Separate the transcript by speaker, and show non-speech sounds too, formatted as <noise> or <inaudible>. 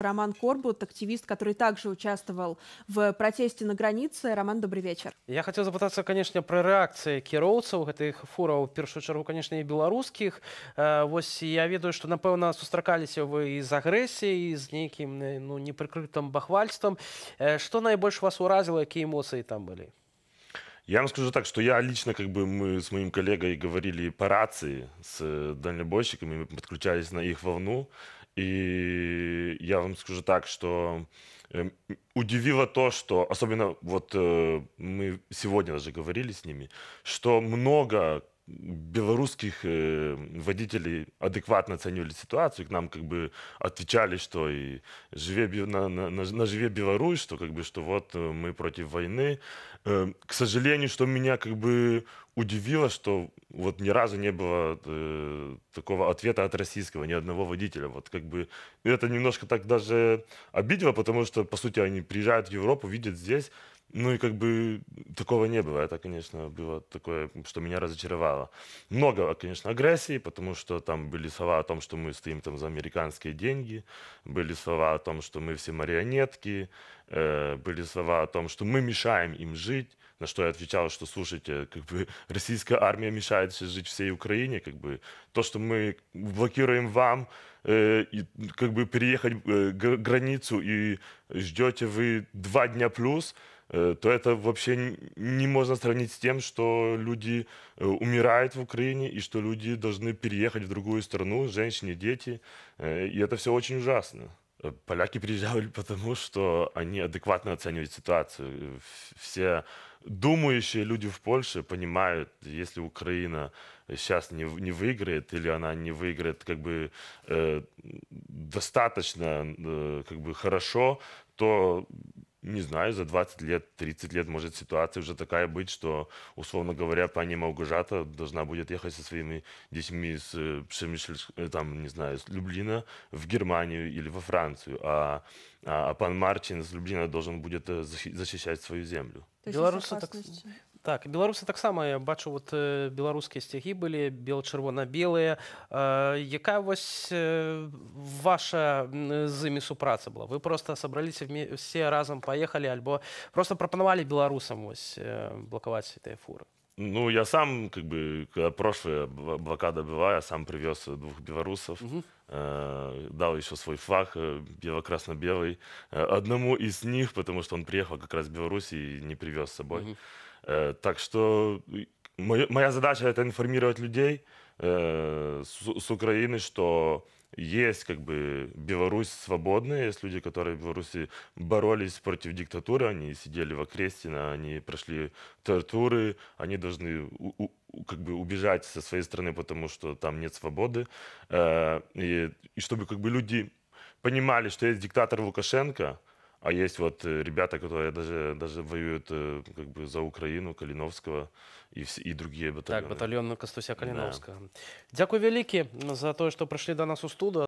Speaker 1: Роман Корбут, активист, который также участвовал в протесте на границе. Роман, добрый вечер.
Speaker 2: Я хотел запытаться, конечно, про реакции кировцев, этих фуров, в первую очередь, конечно, и белорусских. Э, вот я ведаю, что, напевно, сустракались вы и с агрессией, и с неким э, ну, неприкрытым бахвальством. Э, что наибольше вас уразило, какие эмоции там были?
Speaker 1: Я вам скажу так, что я лично, как бы мы с моим коллегой говорили по рации с э, дальнобойщиками, мы подключались на их волну, И я вам скажу так, что эм, удивило то, что, особенно вот э, мы сегодня даже говорили с ними, что много белорусских э, водителей адекватно оценивали ситуацию, к нам как бы отвечали, что и живе, на, на, на живе Беларусь, что как бы, что вот э, мы против войны. Э, к сожалению, что меня как бы удивило, что вот ни разу не было такого ответа от российского, ни одного водителя. Вот как бы это немножко так даже обидело, потому что, по сути, они приезжают в Европу, видят здесь, ну и как бы такого не было. Это, конечно, было такое, что меня разочаровало. Много, конечно, агрессии, потому что там были слова о том, что мы стоим там за американские деньги, были слова о том, что мы все марионетки, э, были слова о том, что мы мешаем им жить, на что я отвечал, что слушайте, как бы <laughs> российская армия мешает жить всей Украине, как бы то, что мы блокируем вам, э, и, как бы переехать э, границу и ждете вы два дня плюс, Э, то это вообще не можно сравнить с тем, что люди э, умирают в Украине и что люди должны переехать в другую страну, женщины, дети. Э, и это все очень ужасно. Поляки приезжали <laughs> потому, что они адекватно оценивают ситуацию. Все думающие люди в Польше понимают, если Украина сейчас не, не выиграет или она не выиграет как бы э, достаточно э, как бы хорошо, то не знаю, за 20 лет, 30 лет может ситуация уже такая быть, что, условно говоря, пани Маугажата должна будет ехать со своими детьми с э, из э, там, не знаю, из Люблина в Германию или во Францию, а, а, а пан Мартин из Люблина должен будет э, защищать свою землю.
Speaker 2: Белорусы так, так беларусы таксама я бачу вот э, беларускія сцягі былі бел чырвона-белыя э, якая вось э, ваша з імі супраца была вы просто сабраліся все разам паехалі альбо просто прапанавалі беларусам вось блакаваць этой фуры
Speaker 1: Ну, я сам, как бы, когда прошлая блокада была, я сам привез двух белорусов, угу. э, дал еще свой флаг э, бело-красно-белый э, одному из них, потому что он приехал как раз в Беларусь и не привез с собой. Угу. Э, так что моя, моя задача — это информировать людей, Э, с, с Украины, что есть как бы Беларусь свободная, есть люди, которые в Беларуси боролись против диктатуры, они сидели в Окрестино, они прошли тортуры, они должны у, у, как бы убежать со своей страны, потому что там нет свободы. Э, и, и чтобы как бы люди понимали, что есть диктатор Лукашенко, а есть вот э, ребята, которые даже, даже воюют э, как бы за Украину, Калиновского и, и другие батальоны. Так, батальон Костуся Калиновского.
Speaker 2: Да. Дякую великий за то, что прийшли до нас у студа.